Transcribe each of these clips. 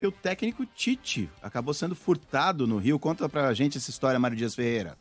E o técnico Tite acabou sendo furtado no Rio. Conta pra gente essa história, Mário Dias Ferreira.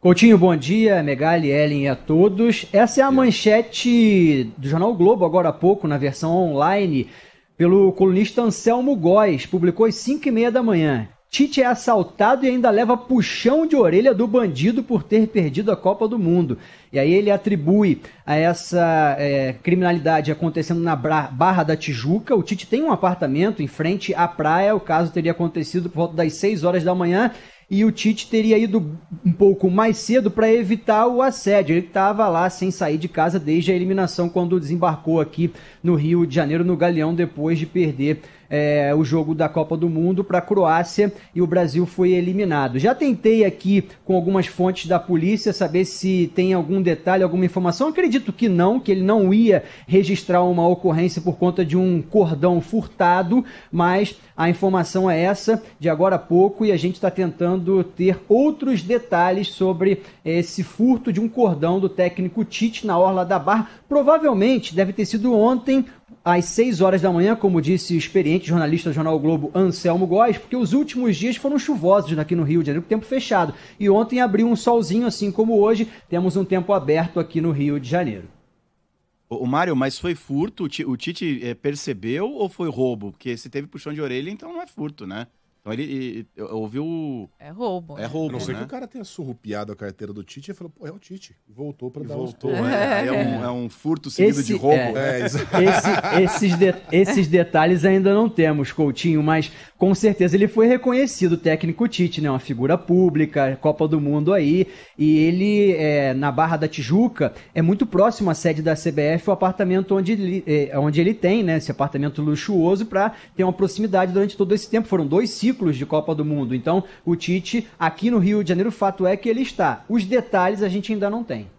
Coutinho, bom dia, Megali, Ellen e a todos. Essa é a manchete do Jornal Globo, agora há pouco, na versão online, pelo colunista Anselmo Góes. Publicou às 5 e meia da manhã. Tite é assaltado e ainda leva puxão de orelha do bandido por ter perdido a Copa do Mundo. E aí ele atribui a essa é, criminalidade acontecendo na Barra da Tijuca. O Tite tem um apartamento em frente à praia, o caso teria acontecido por volta das 6 horas da manhã e o Tite teria ido um pouco mais cedo para evitar o assédio. Ele estava lá sem sair de casa desde a eliminação quando desembarcou aqui no Rio de Janeiro, no Galeão, depois de perder é, o jogo da Copa do Mundo para a Croácia e o Brasil foi eliminado. Já tentei aqui com algumas fontes da polícia saber se tem algum detalhe, alguma informação. Acredito que não, que ele não ia registrar uma ocorrência por conta de um cordão furtado, mas a informação é essa de agora a pouco e a gente está tentando tentando ter outros detalhes sobre esse furto de um cordão do técnico Tite na orla da Barra. Provavelmente deve ter sido ontem às 6 horas da manhã, como disse o experiente jornalista do Jornal Globo Anselmo Góes, porque os últimos dias foram chuvosos aqui no Rio de Janeiro, tempo fechado. E ontem abriu um solzinho, assim como hoje, temos um tempo aberto aqui no Rio de Janeiro. O Mário, mas foi furto? O Tite eh, percebeu ou foi roubo? Porque se teve puxão de orelha, então não é furto, né? Então ele, ele, ele ouviu. É roubo. É né? roubo. não sei né? que o cara tenha surrupiado a carteira do Tite e falou, pô, é o Tite. Voltou para dar Voltou. Uns... É, é. é, um, é um furto seguido Esse, de roubo. É, né? é, Esse, esses, de, esses detalhes ainda não temos, Coutinho, mas com certeza ele foi reconhecido, técnico Tite, né? Uma figura pública, Copa do Mundo aí. E ele, é, na Barra da Tijuca, é muito próximo à sede da CBF, o apartamento onde ele, é, onde ele tem, né? Esse apartamento luxuoso para ter uma proximidade durante todo esse tempo. Foram dois ciclos ciclos de Copa do Mundo. Então, o Tite, aqui no Rio de Janeiro, o fato é que ele está. Os detalhes a gente ainda não tem.